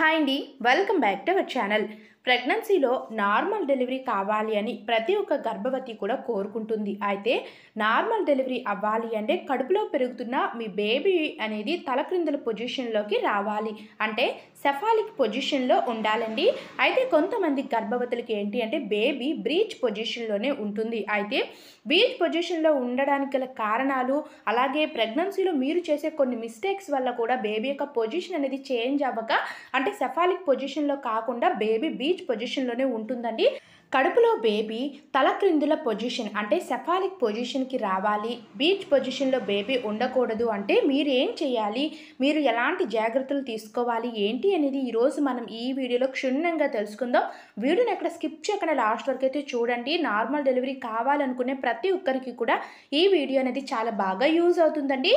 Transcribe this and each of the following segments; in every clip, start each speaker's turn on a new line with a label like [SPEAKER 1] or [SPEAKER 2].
[SPEAKER 1] hi అండి welcome back to our channel ప్రెగ్నెన్సీలో normal delivery కావాలి అని ప్రతి ఒక్క గర్భవతి కూడా కోరుకుంటుంది అయితే నార్మల్ డెలివరీ అవ్వాలి అంటే కడుపులో పెరుగుతున్న మీ బేబీ అనేది తల క్రిందల పొజిషన్లోకి రావాలి అంటే సెఫాలిక్ పొజిషన్లో ఉండాలండి అయితే కొంతమంది గర్భవతులకి ఏంటి అంటే బేబీ బ్రీచ్ పొజిషన్లోనే ఉంటుంది అయితే బ్రీచ్ పొజిషన్లో ఉండడానికి గల కారణాలు అలాగే ప్రెగ్నెన్సీలో మీరు చేసే కొన్ని మిస్టేక్స్ వల్ల కూడా బేబీ యొక్క పొజిషన్ అనేది చేంజ్ అవ్వక అంటే సెఫాలిక్ పొజిషన్లో కాకుండా బేబీ బీచ్ రీచ్ పొజిషన్లోనే ఉంటుందండి కడుపులో బేబీ తల క్రిందుల పొజిషన్ అంటే సెఫాలిక్ పొజిషన్కి రావాలి బీచ్ పొజిషన్లో బేబీ ఉండకూడదు అంటే మీరు ఏం చేయాలి మీరు ఎలాంటి జాగ్రత్తలు తీసుకోవాలి ఏంటి అనేది ఈరోజు మనం ఈ వీడియోలో క్షుణ్ణంగా తెలుసుకుందాం వీడియోని ఎక్కడ స్కిప్ చేయకుండా లాస్ట్ వరకు అయితే చూడండి నార్మల్ డెలివరీ కావాలనుకునే ప్రతి ఒక్కరికి కూడా ఈ వీడియో అనేది చాలా బాగా యూజ్ అవుతుందండి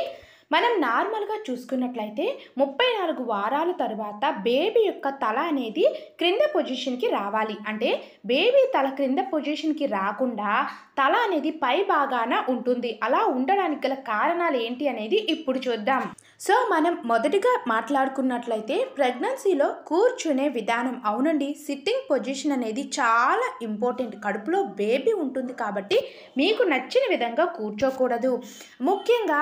[SPEAKER 1] మనం నార్మల్గా చూసుకున్నట్లయితే ముప్పై నాలుగు వారాల తర్వాత బేబీ యొక్క తల అనేది క్రింద పొజిషన్కి రావాలి అంటే బేబీ తల క్రింద పొజిషన్కి రాకుండా తల అనేది పై భాగాన ఉంటుంది అలా ఉండడానికి గల కారణాలు ఏంటి అనేది ఇప్పుడు చూద్దాం సో మనం మొదటిగా మాట్లాడుకున్నట్లయితే ప్రెగ్నెన్సీలో కూర్చునే విధానం అవునండి సిట్టింగ్ పొజిషన్ అనేది చాలా ఇంపార్టెంట్ కడుపులో బేబీ ఉంటుంది కాబట్టి మీకు నచ్చిన విధంగా కూర్చోకూడదు ముఖ్యంగా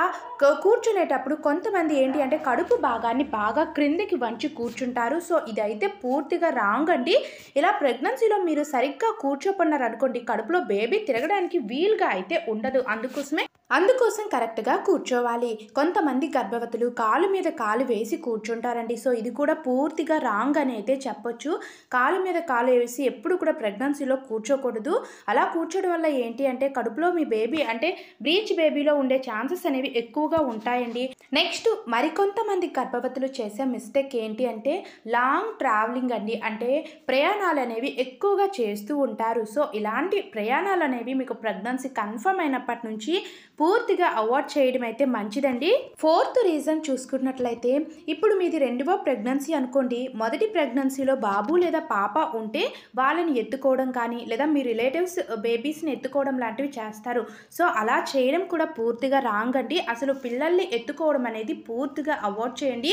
[SPEAKER 1] కూర్చునేటప్పుడు కొంతమంది ఏంటి అంటే కడుపు భాగాన్ని బాగా క్రిందికి వంచి కూర్చుంటారు సో ఇదైతే పూర్తిగా రాంగ్ అండి ఇలా ప్రెగ్నెన్సీలో మీరు సరిగ్గా కూర్చోపన్నారనుకోండి అనుకోండి కడుపులో బేబీ తిరగడానికి వీలుగా అయితే ఉండదు అందుకోసమే అందుకోసం కరెక్ట్గా కూర్చోవాలి కొంతమంది గర్భవతులు కాలు మీద కాలు వేసి కూర్చుంటారండి సో ఇది కూడా పూర్తిగా రాంగ్ అని అయితే చెప్పొచ్చు కాలు మీద కాలు వేసి ఎప్పుడు కూడా ప్రెగ్నెన్సీలో కూర్చోకూడదు అలా కూర్చోడం వల్ల ఏంటి అంటే కడుపులో మీ బేబీ అంటే బ్రీచ్ బేబీలో ఉండే ఛాన్సెస్ అనేవి ఎక్కువగా ఉంటాయండి నెక్స్ట్ మరికొంతమంది గర్భవతులు చేసే మిస్టేక్ ఏంటి అంటే లాంగ్ ట్రావెలింగ్ అండి అంటే ప్రయాణాలు అనేవి ఎక్కువగా చేస్తూ ఉంటారు సో ఇలాంటి ప్రయాణాలు అనేవి మీకు ప్రెగ్నెన్సీ కన్ఫర్మ్ అయినప్పటి నుంచి పూర్తిగా అవాయిడ్ చేయడం అయితే మంచిదండి ఫోర్త్ రీజన్ చూసుకున్నట్లయితే ఇప్పుడు మీది రెండవ ప్రెగ్నెన్సీ అనుకోండి మొదటి ప్రెగ్నెన్సీలో బాబు లేదా పాప ఉంటే వాళ్ళని ఎత్తుకోవడం కానీ లేదా మీ రిలేటివ్స్ బేబీస్ని ఎత్తుకోవడం లాంటివి చేస్తారు సో అలా చేయడం కూడా పూర్తిగా రాంగ్ అండి అసలు పిల్లల్ని ఎత్తుకోవడం అనేది పూర్తిగా అవాయిడ్ చేయండి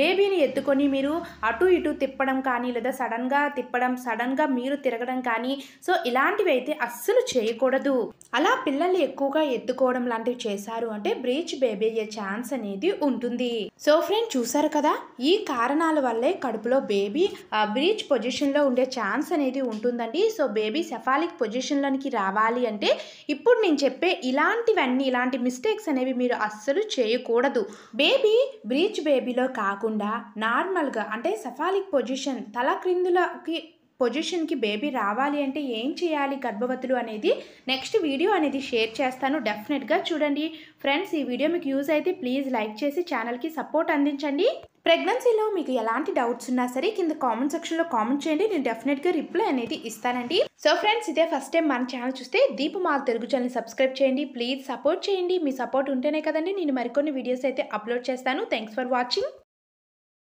[SPEAKER 1] బేబీని ఎత్తుకొని మీరు అటు ఇటు తిప్పడం కానీ లేదా సడన్గా తిప్పడం సడన్గా మీరు తిరగడం కానీ సో ఇలాంటివి అయితే అస్సలు చేయకూడదు అలా పిల్లల్ని ఎక్కువగా ఎత్తుకోవడం లాంటివి చేశారు అంటే బ్రీచ్ బేబీ అయ్యే ఛాన్స్ అనేది ఉంటుంది సో ఫ్రెండ్ చూసారు కదా ఈ కారణాల వల్లే కడుపులో బేబీ బ్రీచ్ పొజిషన్లో ఉండే ఛాన్స్ అనేది ఉంటుందండి సో బేబీ సెఫాలిక్ పొజిషన్లోనికి రావాలి అంటే ఇప్పుడు నేను చెప్పే ఇలాంటివన్నీ ఇలాంటి మిస్టేక్స్ అనేవి మీరు అస్సలు చేయకూడదు బేబీ బ్రీచ్ బేబీలో కాకుండా నార్మల్గా అంటే సెఫాలిక్ పొజిషన్ తల క్రిందులకి పొజిషన్కి బేబీ రావాలి అంటే ఏం చేయాలి గర్భవతులు అనేది నెక్స్ట్ వీడియో అనేది షేర్ చేస్తాను డెఫినెట్గా చూడండి ఫ్రెండ్స్ ఈ వీడియో మీకు యూజ్ అయితే ప్లీజ్ లైక్ చేసి ఛానల్కి సపోర్ట్ అందించండి ప్రెగ్నెన్సీలో మీకు ఎలాంటి డౌట్స్ ఉన్నా సరే కింద కామెంట్ సెక్షన్లో కామెంట్ చేయండి నేను డెఫినెట్గా రిప్లై అనేది ఇస్తానండి సో ఫ్రెండ్స్ ఇదే ఫస్ట్ టైం మన ఛానల్ చూస్తే దీప్ మాల్ తెలుగు ఛానల్ సబ్స్క్రైబ్ చేయండి ప్లీజ్ సపోర్ట్ చేయండి మీ సపోర్ట్ ఉంటేనే కదండి నేను మరికొన్ని వీడియోస్ అయితే అప్లోడ్ చేస్తాను థ్యాంక్స్ ఫర్ వాచింగ్